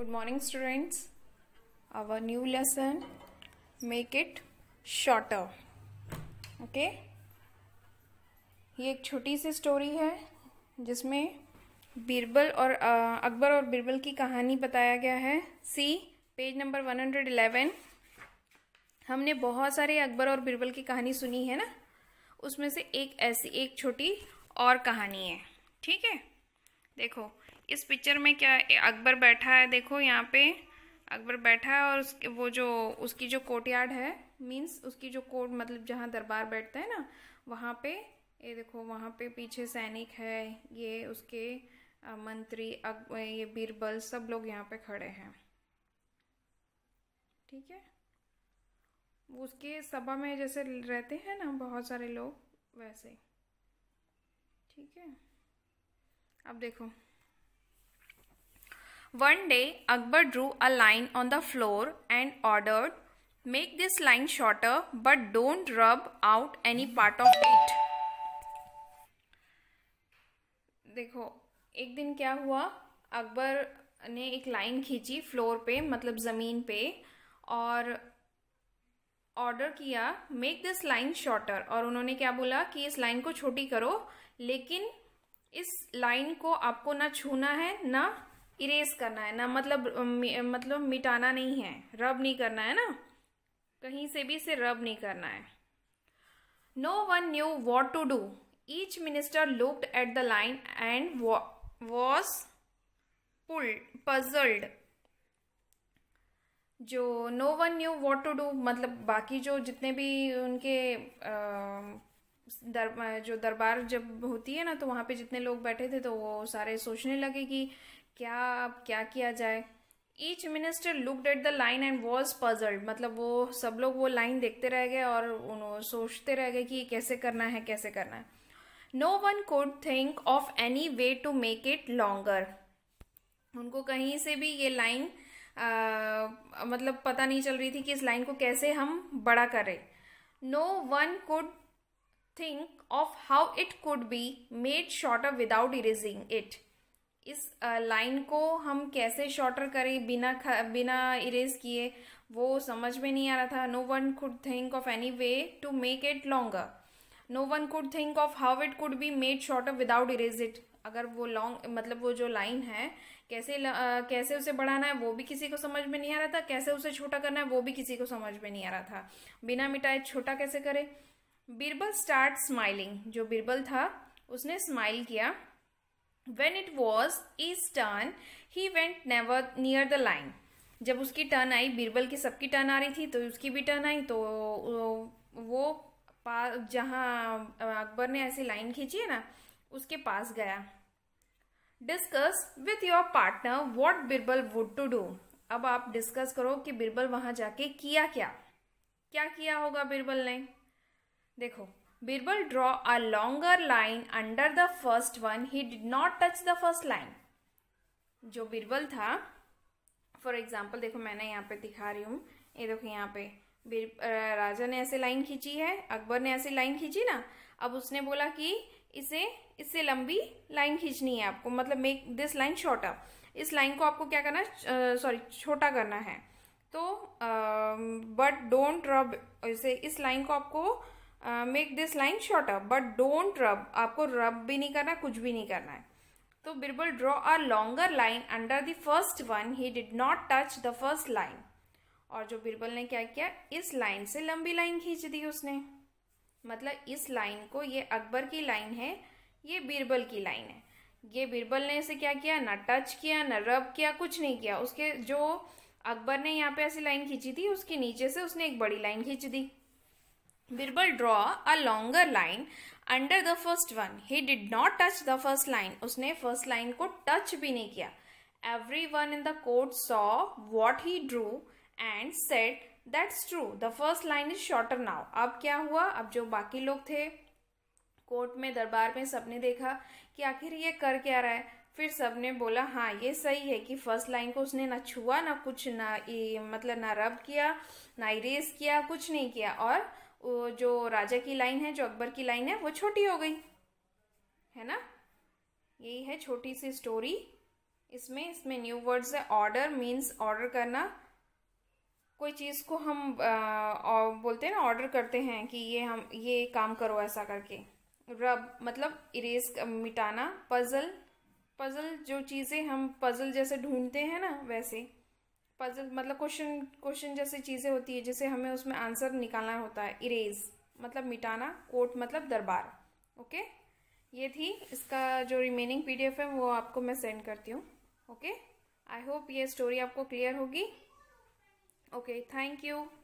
good morning students our new lesson make it shorter okay ये एक छोटी सी story है जिसमें बीरबल और अकबर और बीरबल की कहानी बताया गया है सी पेज नंबर 111 हमने बहुत सारे अकबर और बीरबल की कहानी सुनी है ना उसमें से एक ऐसी एक छोटी और कहानी है ठीक है देखो इस पिक्चर में क्या अकबर बैठा है देखो यहाँ पे अकबर बैठा है और उसके वो जो उसकी जो कोर्टयार्ड है मींस उसकी जो कोर्ट मतलब जहाँ दरबार बैठता है ना वहाँ पे ये देखो वहाँ पे पीछे सैनिक है ये उसके मंत्री अक ये बीरबल सब लोग यहाँ पे खड़े हैं ठीक है उसके सभा में जैसे रहते हैं ना बहुत सारे लोग वैसे ठीक है अब देखो One day, Akbar drew a line on the floor and ordered, Make this line shorter, but don't rub out any part of it. देखो एक दिन क्या हुआ अकबर ने एक लाइन खींची फ्लोर पे मतलब ज़मीन पे और ऑर्डर किया मेक दिस लाइन शॉर्टर और उन्होंने क्या बोला कि इस लाइन को छोटी करो लेकिन इस लाइन को आपको ना छूना है ना इरेज करना है ना मतलब मतलब मिटाना नहीं है रब नहीं करना है ना कहीं से भी इसे रब नहीं करना है no one knew what to do each minister looked at the line and was pull puzzled जो no one knew what to do मतलब बाकी जो जितने भी उनके आ, दर, जो दरबार जब होती है ना तो वहाँ पे जितने लोग बैठे थे तो वो सारे सोचने लगे कि क्या अब क्या किया जाए each minister looked at the line and was puzzled मतलब वो सब लोग वो लाइन देखते रह गए और उन्होंने सोचते रह गए कि कैसे करना है कैसे करना है no one could think of any way to make it longer उनको कहीं से भी ये लाइन मतलब पता नहीं चल रही थी कि इस लाइन को कैसे हम बड़ा करें no one could think of how it could be made shorter without erasing it इस लाइन को हम कैसे शॉर्टर करें बिना बिना इरेज किए वो समझ में नहीं आ रहा था no one could think of any way to make it longer no one could think of how it could be made shorter without erase it अगर वो लॉन्ग मतलब वो जो लाइन है कैसे आ, कैसे उसे बढ़ाना है वो भी किसी को समझ में नहीं आ रहा था कैसे उसे छोटा करना है वो भी किसी को समझ में नहीं आ रहा था बिना मिटाए छोटा कैसे करे बीरबल स्टार्ट स्माइलिंग जो बीरबल था उसने स्माइल किया When it was his turn, he went never near the line. जब उसकी टर्न आई बीरबल की सबकी टर्न आ रही थी तो उसकी भी टर्न आई तो वो पास जहाँ अकबर ने ऐसी लाइन खींची है ना उसके पास गया discuss with your partner what Birbal would to do अब आप डिस्कस करो कि बीरबल वहां जाके किया क्या क्या किया होगा बीरबल ने देखो Birbal draw a longer line under the first one. He did not touch the first line. जो बिरबल था फॉर एग्जाम्पल देखो मैंने यहाँ पे दिखा रही हूँ ये देखो यहाँ पे राजा ने ऐसे लाइन खींची है अकबर ने ऐसे लाइन खींची ना अब उसने बोला कि इसे इससे लंबी लाइन खींचनी है आपको मतलब मेक दिस लाइन छोटा इस लाइन को आपको क्या करना सॉरी छोटा करना है तो बट डोंट रब इसे इस लाइन को आपको make this line up but don't rub आपको रब भी नहीं करना कुछ भी नहीं करना है तो Birbal draw a longer line under the first one he did not touch the first line और जो बिरबल ने क्या किया इस लाइन से लंबी लाइन खींच दी उसने मतलब इस लाइन को ये अकबर की लाइन है ये बीरबल की लाइन है ये बीरबल ने इसे क्या किया ना टच किया ना रब किया कुछ नहीं किया उसके जो अकबर ने यहाँ पे ऐसी लाइन खींची थी उसके नीचे से उसने एक बड़ी लाइन खींच दी Birbal draw a longer line under the first one he did not touch the first line उसने फर्स्ट लाइन को टच भी नहीं किया everyone in the court saw what he drew and said that's true the first line is shorter now अब क्या हुआ अब जो बाकी लोग थे कोर्ट में दरबार में सबने देखा कि आखिर ये कर क्या रहा है फिर सबने बोला हाँ ये सही है कि फर्स्ट लाइन को उसने ना छुआ ना कुछ ना मतलब ना रब किया ना इरेज किया कुछ नहीं किया और जो राजा की लाइन है जो अकबर की लाइन है वो छोटी हो गई है ना यही है छोटी सी स्टोरी इसमें इसमें न्यू वर्ड्स है ऑर्डर मीन्स ऑर्डर करना कोई चीज़ को हम आ, बोलते हैं ना ऑर्डर करते हैं कि ये हम ये काम करो ऐसा करके रब मतलब इरेज मिटाना पज़ल पज़ल जो चीज़ें हम पज़ल जैसे ढूंढते हैं ना वैसे पजल मतलब क्वेश्चन क्वेश्चन जैसी चीज़ें होती है जैसे हमें उसमें आंसर निकालना होता है इरेज मतलब मिटाना कोर्ट मतलब दरबार ओके ये थी इसका जो रिमेनिंग पीडीएफ है वो आपको मैं सेंड करती हूँ ओके आई होप ये स्टोरी आपको क्लियर होगी ओके थैंक यू